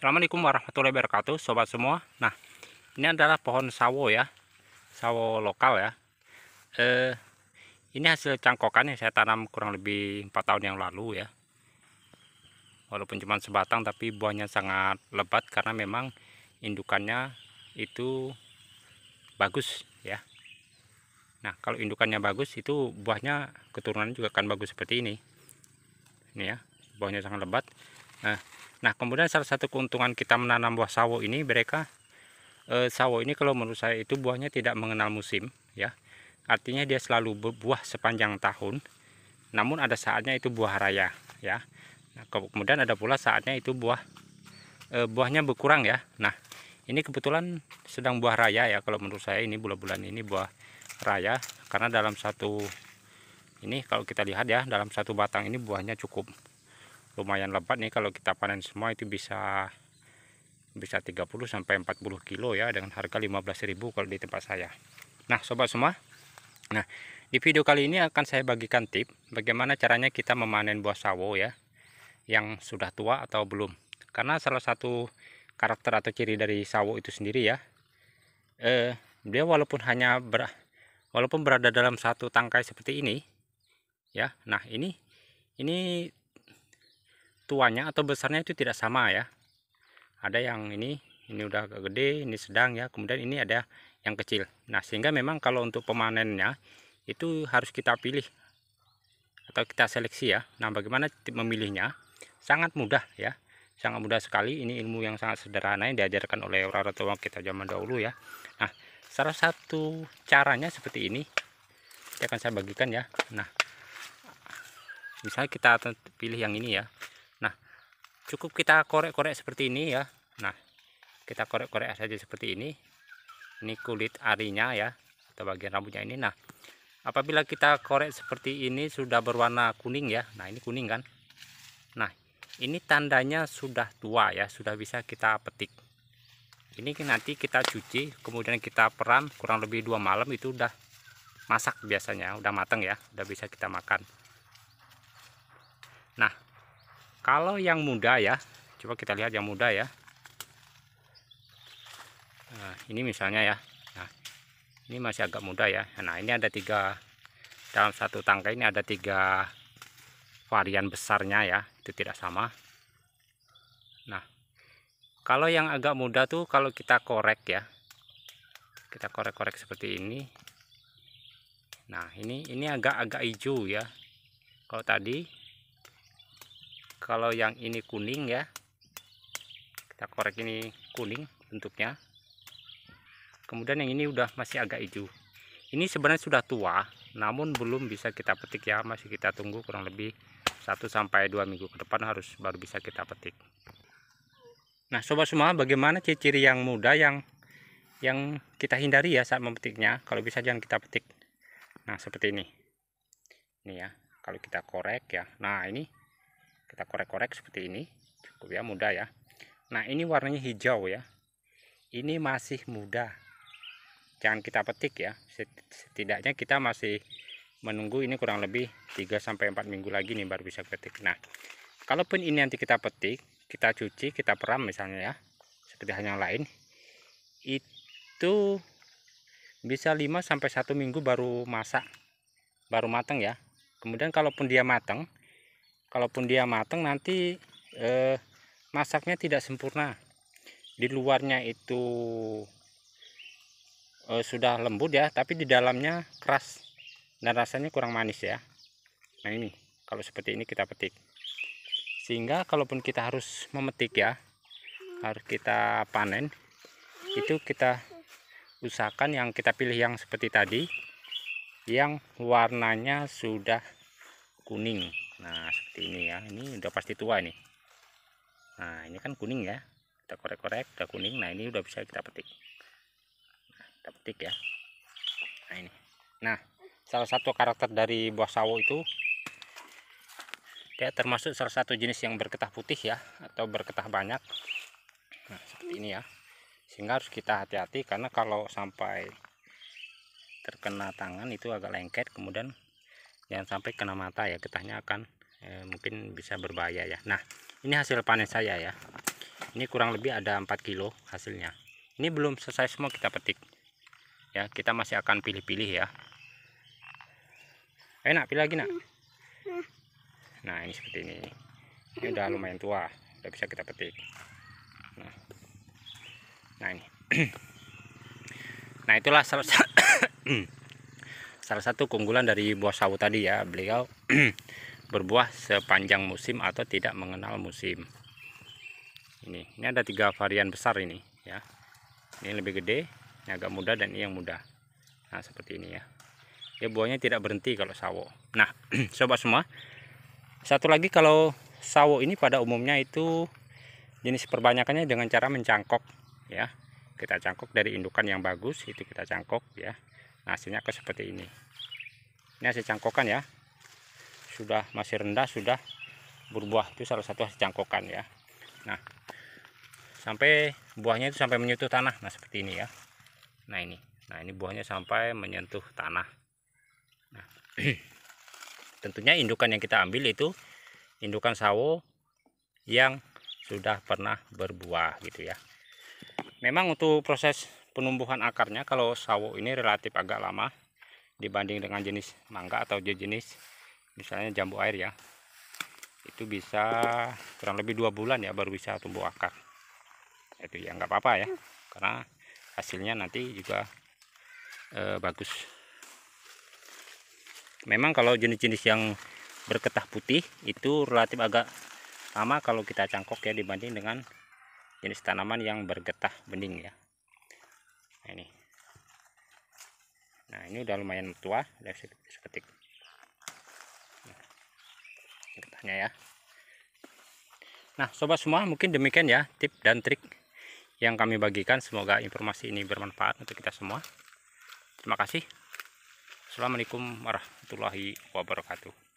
Assalamualaikum warahmatullahi wabarakatuh sobat semua nah ini adalah pohon sawo ya sawo lokal ya eh, ini hasil cangkokan yang saya tanam kurang lebih empat tahun yang lalu ya walaupun cuma sebatang tapi buahnya sangat lebat karena memang indukannya itu bagus ya Nah kalau indukannya bagus itu buahnya keturunan juga akan bagus seperti ini ini ya buahnya sangat lebat nah Nah kemudian salah satu keuntungan kita menanam buah sawo ini mereka e, sawo ini kalau menurut saya itu buahnya tidak mengenal musim ya. Artinya dia selalu berbuah sepanjang tahun. Namun ada saatnya itu buah raya ya. Nah, kemudian ada pula saatnya itu buah e, buahnya berkurang ya. Nah ini kebetulan sedang buah raya ya kalau menurut saya ini bulan-bulan ini buah raya karena dalam satu ini kalau kita lihat ya dalam satu batang ini buahnya cukup lumayan lebat nih kalau kita panen semua itu bisa bisa 30 sampai 40 kilo ya dengan harga 15.000 kalau di tempat saya. Nah, sobat semua. Nah, di video kali ini akan saya bagikan tip bagaimana caranya kita memanen buah sawo ya yang sudah tua atau belum. Karena salah satu karakter atau ciri dari sawo itu sendiri ya eh dia walaupun hanya ber, walaupun berada dalam satu tangkai seperti ini ya. Nah, ini ini tuanya atau besarnya itu tidak sama ya ada yang ini ini udah agak gede ini sedang ya kemudian ini ada yang kecil nah sehingga memang kalau untuk pemanennya itu harus kita pilih atau kita seleksi ya nah bagaimana memilihnya sangat mudah ya sangat mudah sekali ini ilmu yang sangat sederhana yang diajarkan oleh orang tua kita zaman dahulu ya nah salah satu caranya seperti ini ini akan saya bagikan ya nah misalnya kita pilih yang ini ya cukup kita korek-korek seperti ini ya nah kita korek-korek saja seperti ini ini kulit arinya ya atau bagian rambutnya ini nah apabila kita korek seperti ini sudah berwarna kuning ya nah ini kuning kan nah ini tandanya sudah tua ya sudah bisa kita petik ini nanti kita cuci kemudian kita peram kurang lebih dua malam itu udah masak biasanya udah matang ya udah bisa kita makan kalau yang muda ya coba kita lihat yang muda ya nah, ini misalnya ya nah ini masih agak muda ya nah ini ada tiga dalam satu tangkai ini ada tiga varian besarnya ya itu tidak sama nah kalau yang agak muda tuh kalau kita korek ya kita korek-korek seperti ini nah ini ini agak-agak hijau ya kalau tadi kalau yang ini kuning ya kita korek ini kuning bentuknya kemudian yang ini udah masih agak hijau ini sebenarnya sudah tua namun belum bisa kita petik ya masih kita tunggu kurang lebih 1-2 minggu ke depan harus baru bisa kita petik nah sobat semua bagaimana ciri-ciri yang muda yang yang kita hindari ya saat memetiknya kalau bisa jangan kita petik nah seperti ini ini ya kalau kita korek ya nah ini kita korek-korek seperti ini cukup ya mudah ya nah ini warnanya hijau ya ini masih muda jangan kita petik ya setidaknya kita masih menunggu ini kurang lebih 3-4 minggu lagi nih baru bisa petik nah kalaupun ini nanti kita petik kita cuci kita peram misalnya ya seperti hal yang lain itu bisa 5 sampai 1 minggu baru masak baru matang ya kemudian kalaupun dia matang kalaupun dia mateng nanti eh, masaknya tidak sempurna di luarnya itu eh, sudah lembut ya tapi di dalamnya keras dan rasanya kurang manis ya nah ini kalau seperti ini kita petik sehingga kalaupun kita harus memetik ya harus kita panen itu kita usahakan yang kita pilih yang seperti tadi yang warnanya sudah kuning nah seperti ini ya ini udah pasti tua ini. nah ini kan kuning ya kita korek-korek udah kuning nah ini udah bisa kita petik nah, kita petik ya nah ini nah salah satu karakter dari buah sawo itu dia termasuk salah satu jenis yang berketah putih ya atau berketah banyak nah seperti ini ya sehingga harus kita hati-hati karena kalau sampai terkena tangan itu agak lengket kemudian jangan sampai kena mata ya getahnya akan eh, mungkin bisa berbahaya ya nah ini hasil panen saya ya ini kurang lebih ada 4 kilo hasilnya ini belum selesai semua kita petik ya kita masih akan pilih-pilih ya enak eh, pilih lagi nak nah ini seperti ini ini udah lumayan tua udah bisa kita petik nah, nah ini nah itulah selesai. salah satu keunggulan dari buah sawo tadi ya beliau berbuah sepanjang musim atau tidak mengenal musim ini ini ada tiga varian besar ini ya ini lebih gede ini agak muda dan ini yang muda nah seperti ini ya ya buahnya tidak berhenti kalau sawo nah sobat semua satu lagi kalau sawo ini pada umumnya itu jenis perbanyakannya dengan cara mencangkok ya kita cangkok dari indukan yang bagus itu kita cangkok ya hasilnya ke seperti ini ini hasil cangkokan ya sudah masih rendah sudah berbuah itu salah satu hasil cangkokan ya nah sampai buahnya itu sampai menyentuh tanah nah seperti ini ya nah ini nah ini buahnya sampai menyentuh tanah nah tentunya indukan yang kita ambil itu indukan sawo yang sudah pernah berbuah gitu ya memang untuk proses penumbuhan akarnya kalau sawo ini relatif agak lama dibanding dengan jenis mangga atau jenis misalnya jambu air ya itu bisa kurang lebih dua bulan ya baru bisa tumbuh akar itu ya nggak apa-apa ya karena hasilnya nanti juga e, bagus memang kalau jenis-jenis yang berketah putih itu relatif agak lama kalau kita cangkok ya dibanding dengan jenis tanaman yang bergetah bening ya nah ini udah lumayan tua udah seketik nah, Tanya ya nah sobat semua mungkin demikian ya tip dan trik yang kami bagikan semoga informasi ini bermanfaat untuk kita semua terima kasih Assalamualaikum warahmatullahi wabarakatuh